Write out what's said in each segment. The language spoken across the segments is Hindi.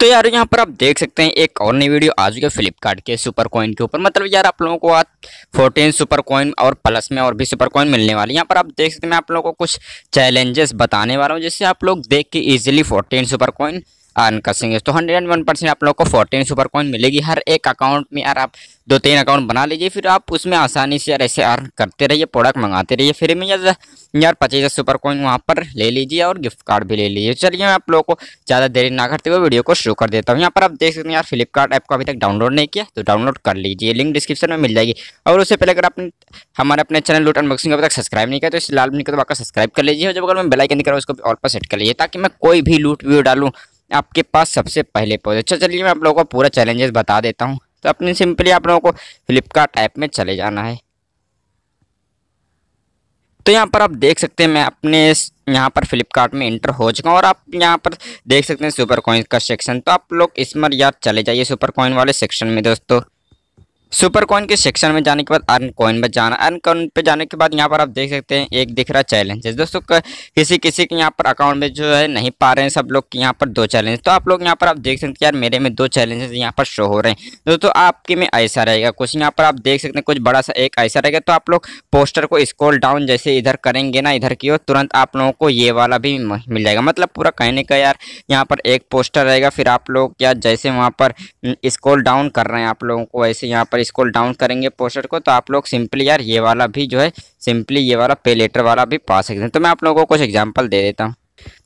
तो यार यहाँ पर आप देख सकते हैं एक और नई वीडियो आ चुकी है फ्लिपकार्ट के सुपर कॉइन के ऊपर मतलब यार आप लोगों को आज फोर्टीन सुपर कॉइन और प्लस में और भी सुपर कॉइन मिलने वाली यहाँ पर आप देख सकते हैं मैं आप लोगों को कुछ चैलेंजेस बताने वाला हूँ जिससे आप लोग देख के easily fourteen super coin earn कर सकेंगे तो हंड्रेड एंड वन परसेंट आप लोग को फोर्टीन सुपर कॉइन मिलेगी हर एक अकाउंट में यार आप दो तीन अकाउंट बना लीजिए फिर आप उसमें आसानी से यार ऐसे अर्न करते रहिए प्रोडक्ट मंगाते रहिए फिर में यार यार पच्चीस सुपर कॉइन वहाँ पर ले लीजिए और गिफ्ट कार्ड भी ले लीजिए चलिए मैं आप लोगों को ज़्यादा देरी ना करते हुए वीडियो को शुरू कर देता हूँ यहाँ पर आप देख सकते हैं यार फ्लिपकार्ट ऐप को अभी तक डाउनलोड नहीं किया तो डाउनलोड कर लीजिए लिंक डिस्क्रिप्शन में मिल जाएगी और उससे पहले अगर आपने हमारे अपने चैनल लूट अनबॉक्सिंग अभी तक सब्सक्राइब नहीं किया तो इस लाल मिनट को आपका सब्सक्राइब कर लीजिए जब अगर मैं बेलाइकन दिखा रहा हूँ उसको ऑल पर सेट कर लीजिए ताकि मैं कोई भी लूट व्यू डालूँ आपके पास सबसे पहले पहुँचे अच्छा चलिए मैं आप लोगों को पूरा चैलेंजेस बता देता हूँ तो अपने सिंपली आप लोगों को फ्लिपकार्ट ऐप में चले जाना है तो यहाँ पर आप देख सकते हैं मैं अपने यहाँ पर फ्लिपकार्ट में इंटर हो चुका हूँ और आप यहाँ पर देख सकते हैं सुपर कॉइन का सेक्शन तो आप लोग इस यार चले जाइए सुपर कॉइन वाले सेक्शन में दोस्तों सुपर कॉइन के सेक्शन में जाने के बाद अर्न कॉइन में जाना अर्न कॉइन पर जाने के बाद यहाँ पर आप देख सकते हैं एक दिख रहा चैलेंजेस दोस्तों किसी किसी के यहाँ पर अकाउंट में जो है नहीं पा रहे हैं सब लोग यहाँ पर दो चैलेंज तो आप लोग यहाँ पर आप देख सकते हैं यार मेरे में दो चैलेंजेस यहाँ पर शो हो रहे हैं दोस्तों आपके में ऐसा रहेगा कुछ यहाँ पर आप देख सकते हैं कुछ बड़ा सा एक ऐसा रहेगा तो आप लोग पोस्टर को स्कोल डाउन जैसे इधर करेंगे ना इधर की ओर तुरंत आप लोगों को ये वाला भी मिल जाएगा मतलब पूरा कहने का यार यहाँ पर एक पोस्टर रहेगा फिर आप लोग क्या जैसे वहाँ पर हम्म, स्कोल डाउन कर रहे हैं आप लोगों को वैसे यहाँ पर पर स्क्रॉल डाउन करेंगे पोस्टर को तो आप लोग सिंपली यार ये वाला भी जो है सिंपली ये वाला पे लेटर वाला भी पा सकते हैं तो मैं आप लोगों को कुछ एग्जाम्पल दे देता हूँ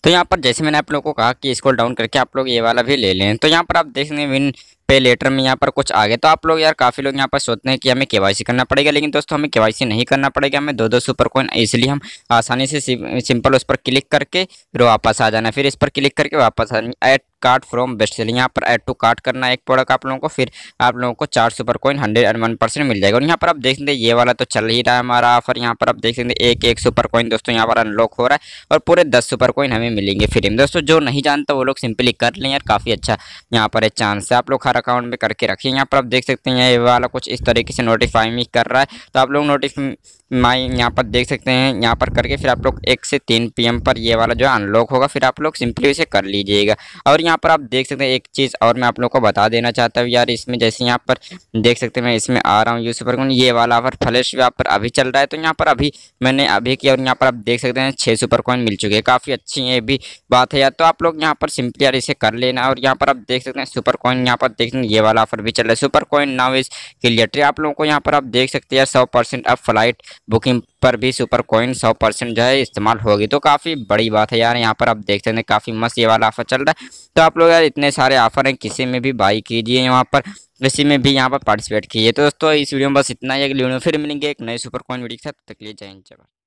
तो यहाँ पर जैसे मैंने आप लोगों को कहा कि इसको डाउन करके आप लोग ये वाला भी ले लें तो यहाँ पर आप देख सकते विन पे लेटर में यहाँ पर कुछ आ गया तो आप लोग यार काफ़ी लोग यहाँ पर सोचते हैं कि हमें केवाईसी करना पड़ेगा लेकिन दोस्तों हमें केवाईसी नहीं करना पड़ेगा हमें दो दो सुपर कोइन इसलिए हम आसानी से सिंपल उस पर क्लिक करके फिर वापस आ जाना फिर इस पर क्लिक करके वापस आ add card from best selling यहाँ पर एड टू कार्ड करना एक प्रोडक्ट आप लोगों को फिर आप लोगों को चार super coin hundred and one percent मिल जाएगा और यहाँ पर आप देख सकते ये वाला तो चल ही रहा है हमारा ऑफर यहाँ पर आप देख सकते एक एक सुपर कोइन दोस्तों यहाँ पर अनलॉक हो रहा है और पूरे दस सुपर कोइन हमें में मिलेंगे फ्री में दोस्तों जो नहीं जानता वो लोग सिंपली कर लें यार काफ़ी अच्छा यहाँ पर एक चांस है आप लोग हर अकाउंट में करके रखें यहाँ पर आप देख सकते हैं ये वाला कुछ इस तरीके से नोटिफाई में कर रहा है तो आप लोग नोटिफाई यहाँ पर देख सकते हैं यहाँ पर करके फिर आप लोग एक से तीन पी पर ये वाला जो अनलॉक होगा फिर आप लोग सिंपली उसे कर लीजिएगा और यहाँ पर आप देख सकते हैं एक चीज़ और मैं आप लोग को बता देना चाहता हूँ यार इसमें जैसे यहाँ पर देख सकते हैं मैं इसमें आ रहा हूँ यूसुफ पर ये वाला ऑफर फ्लैश यहाँ पर अभी चल रहा है तो यहाँ पर अभी मैंने अभी किया और यहाँ पर आप देख सकते हैं छः सुपर कॉइन मिल चुके हैं काफ़ी अच्छी है ये भी बात है या तो आप लोग यहाँ पर सिंपली यार इसे कर लेना और यहाँ पर आप देख सकते हैं सुपर कॉइन यहाँ पर देख सकते हैं ये वाला ऑफर भी चल रहा है super coin now is clearly आप लोगों को यहाँ पर आप देख सकते हैं सौ परसेंट अब फ्लाइट बुकिंग पर भी सुपर कॉइन सौ परसेंट जो है इस्तेमाल होगी तो काफ़ी बड़ी बात है यार यहाँ पर आप देख सकते हैं काफ़ी मस्त ये वाला ऑफर चल रहा है तो आप लोग यार इतने सारे ऑफर हैं किसी में भी बाई कीजिए यहाँ पर इसी में भी यहाँ पर पार्टिसिपेट कीजिए तो दोस्तों इस वीडियो में बस इतना ही अगली वीडियो फिर मिलेंगे एक नए सुपर कॉइन वीडियो के साथ तक लिए जय जवाब